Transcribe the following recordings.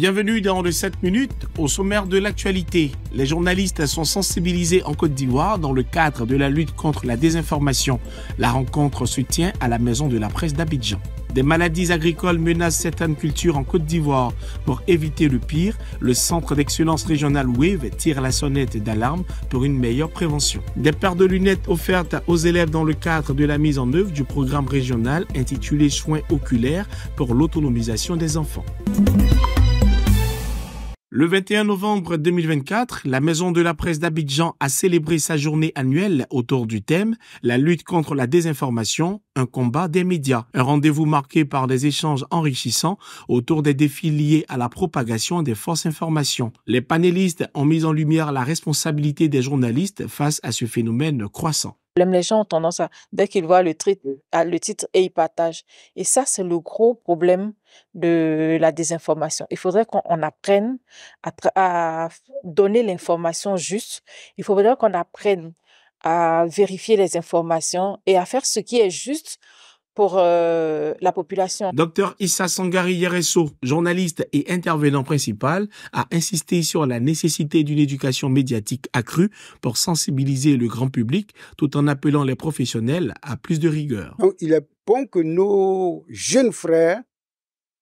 Bienvenue dans le 7 minutes au sommaire de l'actualité. Les journalistes sont sensibilisés en Côte d'Ivoire dans le cadre de la lutte contre la désinformation. La rencontre se tient à la maison de la presse d'Abidjan. Des maladies agricoles menacent certaines cultures en Côte d'Ivoire. Pour éviter le pire, le Centre d'excellence régional WAVE tire la sonnette d'alarme pour une meilleure prévention. Des paires de lunettes offertes aux élèves dans le cadre de la mise en œuvre du programme régional intitulé Soins oculaires pour l'autonomisation des enfants. Le 21 novembre 2024, la Maison de la Presse d'Abidjan a célébré sa journée annuelle autour du thème La lutte contre la désinformation, un combat des médias. Un rendez-vous marqué par des échanges enrichissants autour des défis liés à la propagation des fausses informations. Les panélistes ont mis en lumière la responsabilité des journalistes face à ce phénomène croissant. Les gens ont tendance à, dès qu'ils voient le, titre, mmh. ah, le titre et ils partagent. Et ça, c'est le gros problème de la désinformation. Il faudrait qu'on apprenne à, à donner l'information juste. Il faudrait qu'on apprenne à vérifier les informations et à faire ce qui est juste pour euh, la population. Docteur Issa Sangari Yeresso, journaliste et intervenant principal, a insisté sur la nécessité d'une éducation médiatique accrue pour sensibiliser le grand public tout en appelant les professionnels à plus de rigueur. il est bon que nos jeunes frères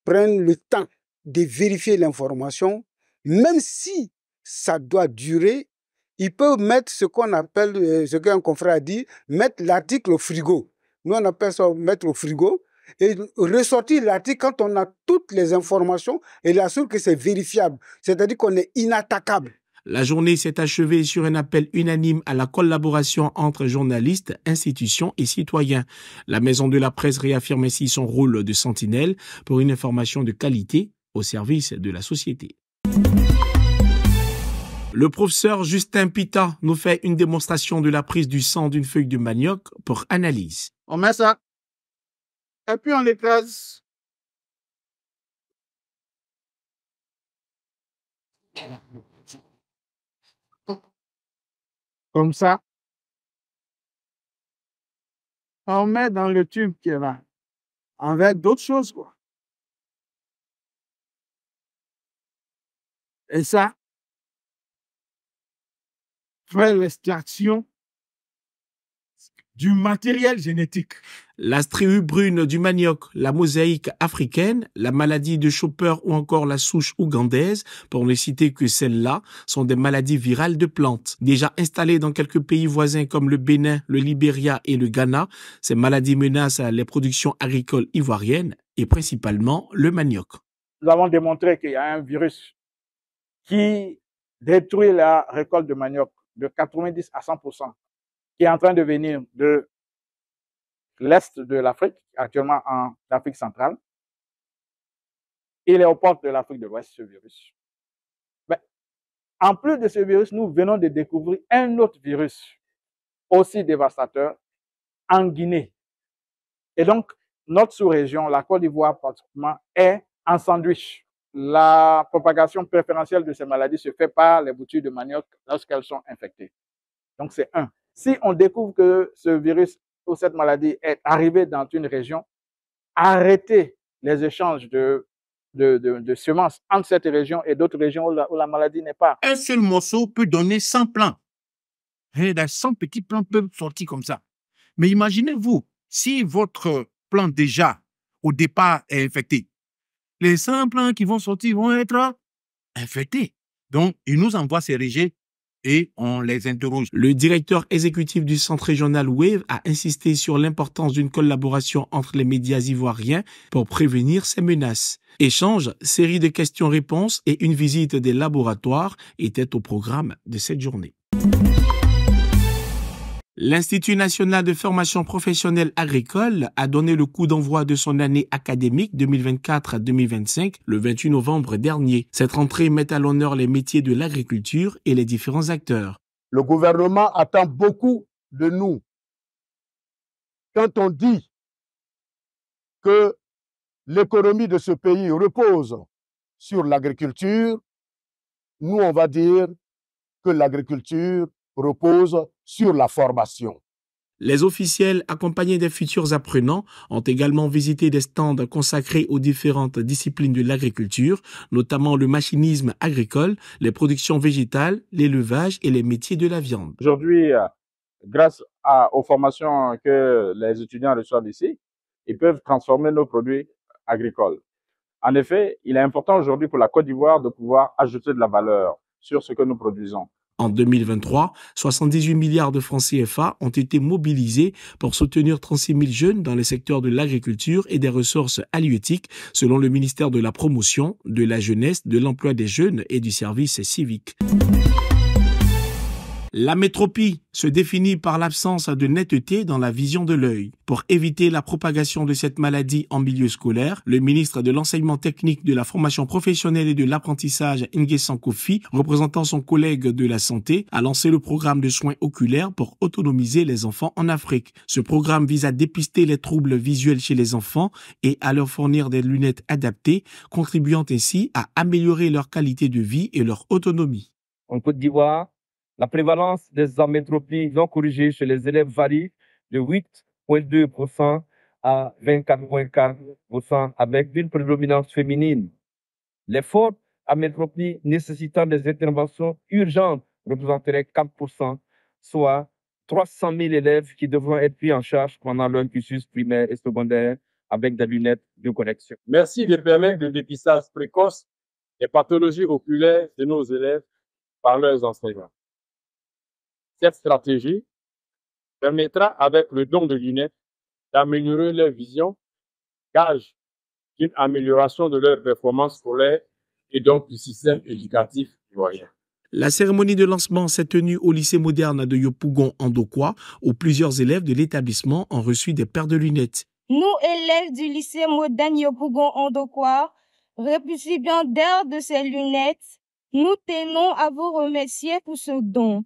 prennent le temps de vérifier l'information, même si ça doit durer. Ils peuvent mettre ce qu'on appelle, euh, ce qu'un confrère a dit, mettre l'article au frigo. Nous, on appelle ça mettre au frigo et ressortir l'article quand on a toutes les informations et il que c'est vérifiable. C'est-à-dire qu'on est inattaquable. La journée s'est achevée sur un appel unanime à la collaboration entre journalistes, institutions et citoyens. La Maison de la Presse réaffirme ainsi son rôle de sentinelle pour une information de qualité au service de la société. Le professeur Justin Pita nous fait une démonstration de la prise du sang d'une feuille de manioc pour analyse. On met ça. Et puis on l'écrase. Comme ça. On met dans le tube qui est là. On d'autres choses, quoi. Et ça, l'extraction du matériel génétique. La brune du manioc, la mosaïque africaine, la maladie de Chopper ou encore la souche ougandaise, pour ne citer que celles-là, sont des maladies virales de plantes. Déjà installées dans quelques pays voisins comme le Bénin, le Libéria et le Ghana, ces maladies menacent les productions agricoles ivoiriennes et principalement le manioc. Nous avons démontré qu'il y a un virus qui détruit la récolte de manioc de 90 à 100%, qui est en train de venir de l'Est de l'Afrique, actuellement en Afrique centrale. Il est aux portes de l'Afrique de l'Ouest, ce virus. en plus de ce virus, nous venons de découvrir un autre virus aussi dévastateur en Guinée. Et donc, notre sous-région, la Côte d'Ivoire particulièrement, est en sandwich. La propagation préférentielle de ces maladies se fait par les boutures de manioc lorsqu'elles sont infectées. Donc, c'est un. Si on découvre que ce virus ou cette maladie est arrivé dans une région, arrêtez les échanges de, semences entre cette région et d'autres régions où la, maladie n'est pas. Un seul morceau peut donner 100 plants. 100 petits plants peuvent sortir comme ça. Mais imaginez-vous, si votre plant déjà, au départ, est infecté, les simples hein, qui vont sortir vont être infectés. Donc, ils nous envoient ces rejets et on les interroge. Le directeur exécutif du centre régional WAVE a insisté sur l'importance d'une collaboration entre les médias ivoiriens pour prévenir ces menaces. Échange, série de questions-réponses et une visite des laboratoires étaient au programme de cette journée. L'Institut national de formation professionnelle agricole a donné le coup d'envoi de son année académique 2024 à 2025 le 28 novembre dernier. Cette rentrée met à l'honneur les métiers de l'agriculture et les différents acteurs. Le gouvernement attend beaucoup de nous. Quand on dit que l'économie de ce pays repose sur l'agriculture, nous on va dire que l'agriculture repose sur la formation. Les officiels, accompagnés des futurs apprenants, ont également visité des stands consacrés aux différentes disciplines de l'agriculture, notamment le machinisme agricole, les productions végétales, l'élevage et les métiers de la viande. Aujourd'hui, euh, grâce aux formations que les étudiants reçoivent ici, ils peuvent transformer nos produits agricoles. En effet, il est important aujourd'hui pour la Côte d'Ivoire de pouvoir ajouter de la valeur sur ce que nous produisons. En 2023, 78 milliards de francs CFA ont été mobilisés pour soutenir 36 000 jeunes dans les secteurs de l'agriculture et des ressources halieutiques, selon le ministère de la Promotion, de la Jeunesse, de l'Emploi des Jeunes et du Service civique. La métropie se définit par l'absence de netteté dans la vision de l'œil. Pour éviter la propagation de cette maladie en milieu scolaire, le ministre de l'enseignement technique de la formation professionnelle et de l'apprentissage Inge Sankofi, représentant son collègue de la santé, a lancé le programme de soins oculaires pour autonomiser les enfants en Afrique. Ce programme vise à dépister les troubles visuels chez les enfants et à leur fournir des lunettes adaptées, contribuant ainsi à améliorer leur qualité de vie et leur autonomie. En Côte d'Ivoire, la prévalence des amétropies non corrigées chez les élèves varie de 8,2% à 24,4% avec une prédominance féminine. Les fortes amétropies nécessitant des interventions urgentes représenteraient 4%, soit 300 000 élèves qui devront être pris en charge pendant leur cursus primaire et secondaire avec des lunettes de correction. Merci de permettre le dépistage précoce des pathologies oculaires de nos élèves par leurs enseignants. Cette stratégie permettra, avec le don de lunettes, d'améliorer leur vision, gage d'une amélioration de leur performance scolaire et donc du système éducatif ivoirien. La cérémonie de lancement s'est tenue au lycée moderne de Yopougon en où plusieurs élèves de l'établissement ont reçu des paires de lunettes. Nous, élèves du lycée moderne Yopougon en bien d'air de ces lunettes, nous tenons à vous remercier pour ce don.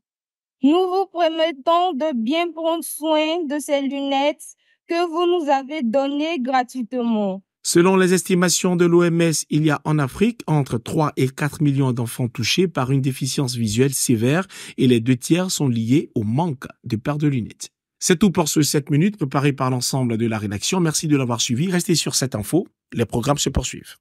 Nous vous promettons de bien prendre soin de ces lunettes que vous nous avez données gratuitement. Selon les estimations de l'OMS, il y a en Afrique entre 3 et 4 millions d'enfants touchés par une déficience visuelle sévère et les deux tiers sont liés au manque de paires de lunettes. C'est tout pour ce 7 minutes préparé par l'ensemble de la rédaction. Merci de l'avoir suivi. Restez sur cette info. Les programmes se poursuivent.